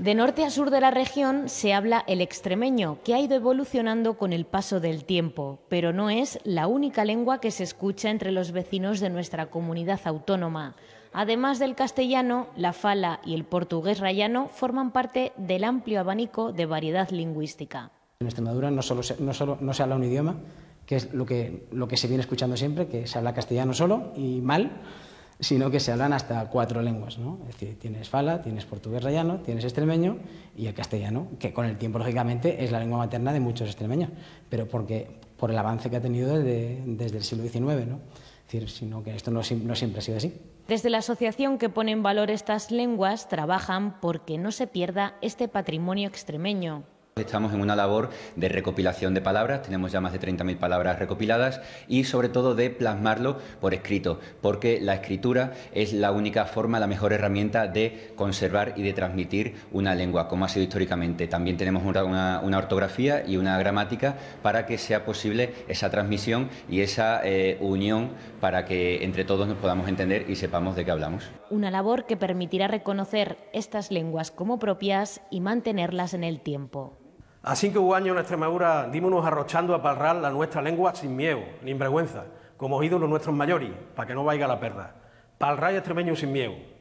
De norte a sur de la región se habla el extremeño, que ha ido evolucionando con el paso del tiempo, pero no es la única lengua que se escucha entre los vecinos de nuestra comunidad autónoma. Además del castellano, la fala y el portugués rayano forman parte del amplio abanico de variedad lingüística. En Extremadura no se, no se habla un idioma, que es lo que, lo que se viene escuchando siempre, que se habla castellano solo y mal, sino que se hablan hasta cuatro lenguas. Es decir, tienes fala, tienes portugués rayano, tienes extremeño y el castellano, que con el tiempo, lógicamente, es la lengua materna de muchos extremeños, pero porque, por el avance que ha tenido desde, el siglo XIX. ¿no? Es decir, sino que esto no siempre ha sido así. Desde la asociación que pone en valor estas lenguas, trabajan porque no se pierda este patrimonio extremeño, estamos en una labor de recopilación de palabras, tenemos ya más de 30.000 palabras recopiladas y sobre todo de plasmarlo por escrito, porque la escritura es la única forma, la mejor herramienta de conservar y de transmitir una lengua, como ha sido históricamente. También tenemos una, ortografía y una gramática para que sea posible esa transmisión y esa eh, unión para que entre todos nos podamos entender y sepamos de qué hablamos. Una labor que permitirá reconocer estas lenguas como propias y mantenerlas en el tiempo. Así que hubo años en Extremadura dímonos arrochando a palrar... la nuestra lengua sin miedo, ni vergüenza, como ídolos nuestros mayores, para que no vaiga la perda. Palrar extremeño sin miedo.